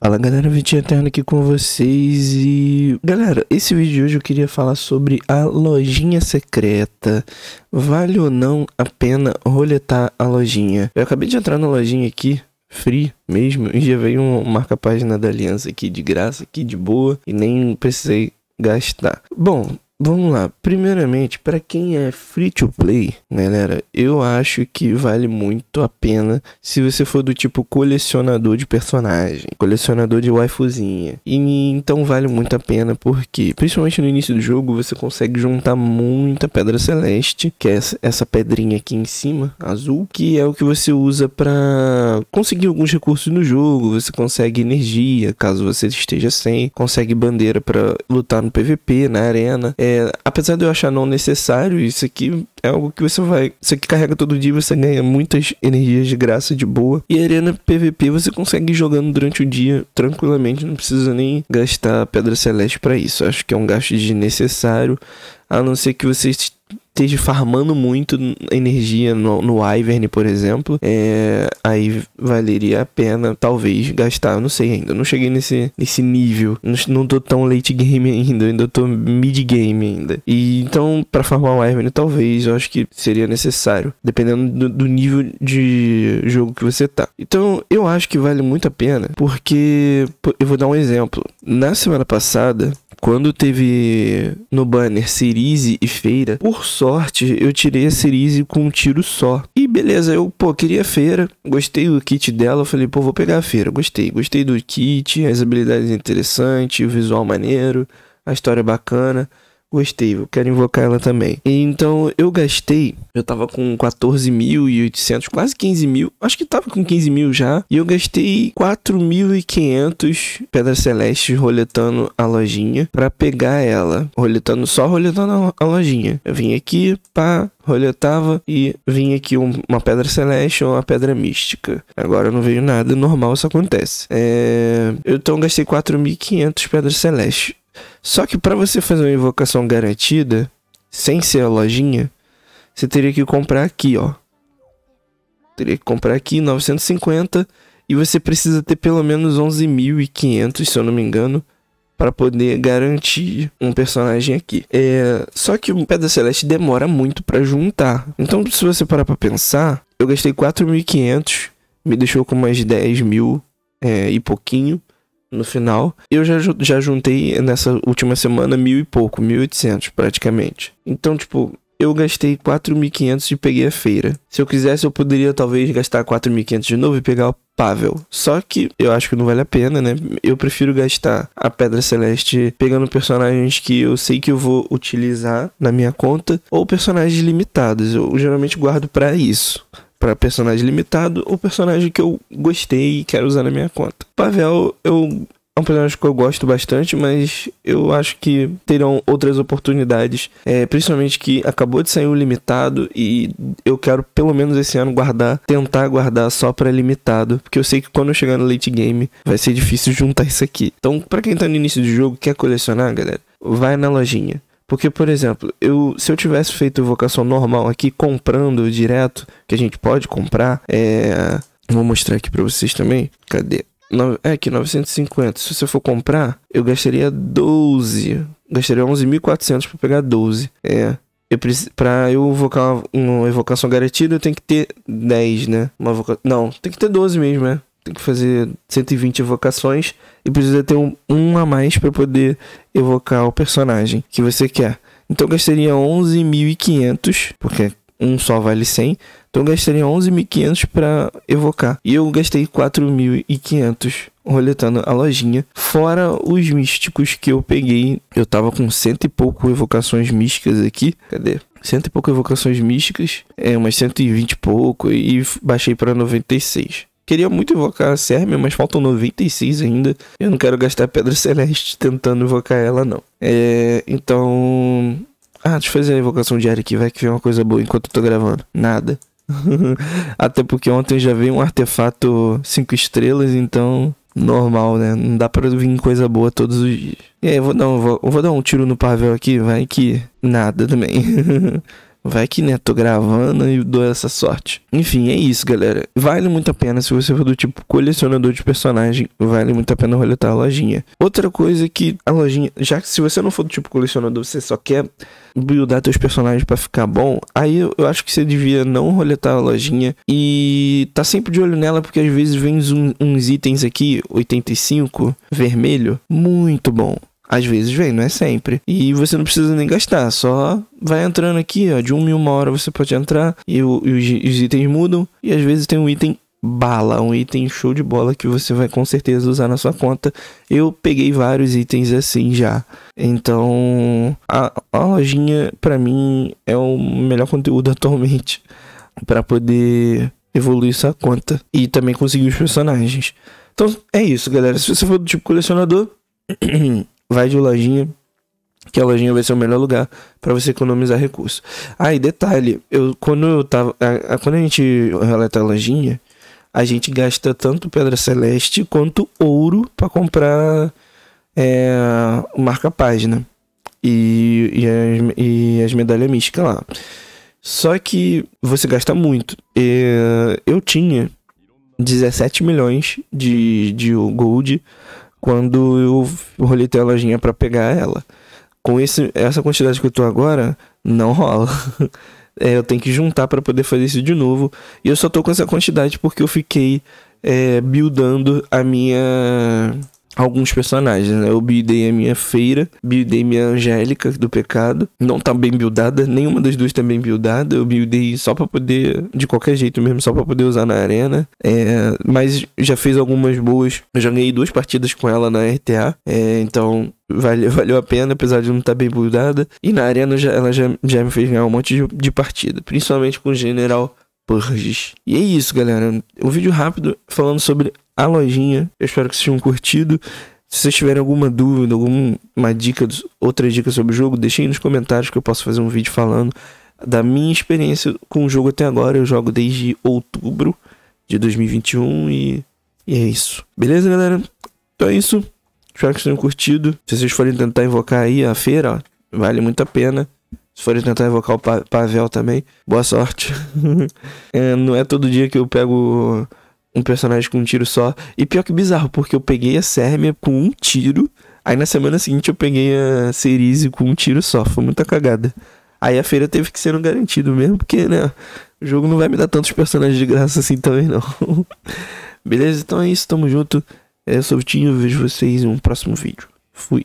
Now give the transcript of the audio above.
Fala galera, Vitinho Eterno aqui com vocês e... Galera, esse vídeo de hoje eu queria falar sobre a lojinha secreta. Vale ou não a pena roletar a lojinha? Eu acabei de entrar na lojinha aqui, free mesmo, e já veio um marca-página da Aliança aqui de graça, aqui de boa, e nem precisei gastar. Bom, Vamos lá, primeiramente, para quem é free to play, galera, eu acho que vale muito a pena se você for do tipo colecionador de personagem, colecionador de waifuzinha. E então vale muito a pena porque, principalmente no início do jogo, você consegue juntar muita pedra celeste, que é essa pedrinha aqui em cima, azul, que é o que você usa para conseguir alguns recursos no jogo, você consegue energia, caso você esteja sem, consegue bandeira para lutar no PVP, na arena. É é, apesar de eu achar não necessário, isso aqui é algo que você vai. Isso aqui carrega todo dia, você ganha muitas energias de graça de boa. E arena PVP você consegue ir jogando durante o dia tranquilamente, não precisa nem gastar pedra celeste para isso. acho que é um gasto desnecessário, a não ser que você esteja farmando muito energia no, no Ivern, por exemplo, é, aí valeria a pena, talvez, gastar. Eu não sei ainda. Eu não cheguei nesse, nesse nível. Não, não tô tão late game ainda. ainda tô mid game ainda. E então, para farmar o Ivern, talvez, eu acho que seria necessário. Dependendo do, do, nível de jogo que você tá. Então, eu acho que vale muito a pena. Porque eu vou dar um exemplo. Na semana passada, quando teve no banner Cerise e Feira, por sorte eu tirei a Cerise com um tiro só. E beleza, eu, pô, queria Feira, gostei do kit dela, falei, pô, vou pegar a Feira. Gostei, gostei do kit, as habilidades interessantes, o visual maneiro, a história bacana. Gostei, eu quero invocar ela também. Então eu gastei, eu tava com 14.800, quase 15 mil, acho que tava com 15 mil já. E eu gastei 4.500 pedras celestes roletando a lojinha para pegar ela. Roletando, só roletando a lojinha. Eu vim aqui, pá, roletava e vim aqui um, uma pedra celeste ou uma pedra mística. Agora não veio nada, normal isso acontece. É... Então eu gastei 4.500 pedras celestes. Só que para você fazer uma invocação garantida, sem ser a lojinha, você teria que comprar aqui, ó. Teria que comprar aqui 950 e você precisa ter pelo menos 11.500, se eu não me engano, para poder garantir um personagem aqui. É, só que o Pedra Celeste demora muito para juntar. Então, se você parar para pensar, eu gastei 4.500, me deixou com mais 10 mil é, e pouquinho no final. Eu já, já juntei nessa última semana mil e pouco, mil oitocentos praticamente. Então, tipo, eu gastei 4.500 e peguei a feira. Se eu quisesse, eu poderia talvez gastar 4.500 de novo e pegar o Pavel. Só que eu acho que não vale a pena, né? Eu prefiro gastar a Pedra Celeste pegando personagens que eu sei que eu vou utilizar na minha conta ou personagens limitados. Eu geralmente guardo para isso para personagem limitado ou personagem que eu gostei e quero usar na minha conta. Pavel, eu é um personagem que eu gosto bastante, mas eu acho que terão outras oportunidades, é, principalmente que acabou de sair o limitado e eu quero pelo menos esse ano guardar, tentar guardar só para limitado, porque eu sei que quando eu chegar no late game vai ser difícil juntar isso aqui. Então, para quem tá no início do jogo quer colecionar, galera, vai na lojinha porque, por exemplo, eu, se eu tivesse feito vocação normal aqui, comprando direto, que a gente pode comprar, é. Vou mostrar aqui pra vocês também. Cadê? No, é aqui, 950. Se você for comprar, eu gastaria 12. Gastaria 11.400 para pegar 12. É. Eu pra eu invocar uma, uma, evocação garantida, eu tenho que ter 10, né? Uma voca... Não, tem que ter 12 mesmo, é tem que fazer 120 evocações e precisa ter um, um a mais para poder evocar o personagem que você quer. Então eu gastaria 11.500, porque um só vale 100. Então eu gastaria 11.500 para evocar. E eu gastei 4.500 roletando a lojinha. Fora os místicos que eu peguei. Eu tava com cento e pouco evocações místicas aqui. Cadê? Cento e pouco evocações místicas. É, umas 120 e pouco. E baixei para 96. Queria muito invocar a Sérmia, mas faltam 96 ainda. Eu não quero gastar Pedra Celeste tentando invocar ela, não. É, então. Ah, deixa eu fazer a invocação diária aqui, vai que vem uma coisa boa enquanto eu tô gravando. Nada. Até porque ontem já veio um artefato 5 estrelas, então. Normal, né? Não dá pra vir coisa boa todos os dias. E aí, eu vou dar um, vou, vou dar um tiro no Pavel aqui, vai que. Nada também. Vai que né, tô gravando e dou essa sorte. Enfim, é isso, galera. Vale muito a pena se você for do tipo colecionador de personagem, vale muito a pena roletar a lojinha. Outra coisa que a lojinha, já que se você não for do tipo colecionador, você só quer buildar seus personagens para ficar bom, aí eu acho que você devia não roletar a lojinha e tá sempre de olho nela porque às vezes vem uns itens aqui, 85 vermelho, muito bom. Às vezes vem, não é sempre. E você não precisa nem gastar, só vai entrando aqui, ó. De uma em uma hora você pode entrar e, o, e os, os itens mudam. E às vezes tem um item bala, um item show de bola que você vai com certeza usar na sua conta. Eu peguei vários itens assim já. Então, a, a lojinha para mim é o melhor conteúdo atualmente para poder evoluir sua conta e também conseguir os personagens. Então, é isso, galera. Se você for do tipo colecionador, vai de lojinha, que a lojinha vai ser o melhor lugar para você economizar recursos. Ah, e detalhe, eu quando eu tava, a, a, quando a gente relata a lojinha, a gente gasta tanto pedra celeste quanto ouro para comprar é, marca página e, e, as, e as medalhas místicas lá. Só que você gasta muito. eu tinha 17 milhões de, de gold quando eu rolei a lojinha para pegar ela. Com esse, essa quantidade que eu tô agora, não rola. É, eu tenho que juntar para poder fazer isso de novo. E eu só tô com essa quantidade porque eu fiquei é, buildando a minha alguns personagens, né? Eu buildei a minha feira, buildei minha Angélica do pecado. Não tá bem buildada, nenhuma das duas tá bem buildada. Eu buildei só pra poder, de qualquer jeito mesmo, só pra poder usar na arena. É, mas já fez algumas boas. Eu já ganhei duas partidas com ela na RTA. É, então, valeu, valeu a pena, apesar de não estar tá bem buildada. E na arena já, ela já, já me fez ganhar um monte de, de partida, principalmente com o General Purges. E é isso, galera. Um vídeo rápido falando sobre a lojinha. Eu espero que vocês tenham curtido. Se vocês tiverem alguma dúvida, alguma dica, outra dica sobre o jogo, deixem aí nos comentários que eu posso fazer um vídeo falando da minha experiência com o jogo até agora. Eu jogo desde outubro de 2021 e, e é isso. Beleza, galera? Então é isso. Espero que vocês tenham curtido. Se vocês forem tentar invocar aí a feira, ó, vale muito a pena. Se forem tentar invocar o pa Pavel também, boa sorte. é, não é todo dia que eu pego um personagem com um tiro só. E pior que bizarro, porque eu peguei a Sérmia com um tiro. Aí na semana seguinte eu peguei a Cerise com um tiro só. Foi muita cagada. Aí a feira teve que ser um garantido mesmo, porque, né? O jogo não vai me dar tantos personagens de graça assim também, não. Beleza? Então é isso, tamo junto. É Tinho vejo vocês em um próximo vídeo. Fui.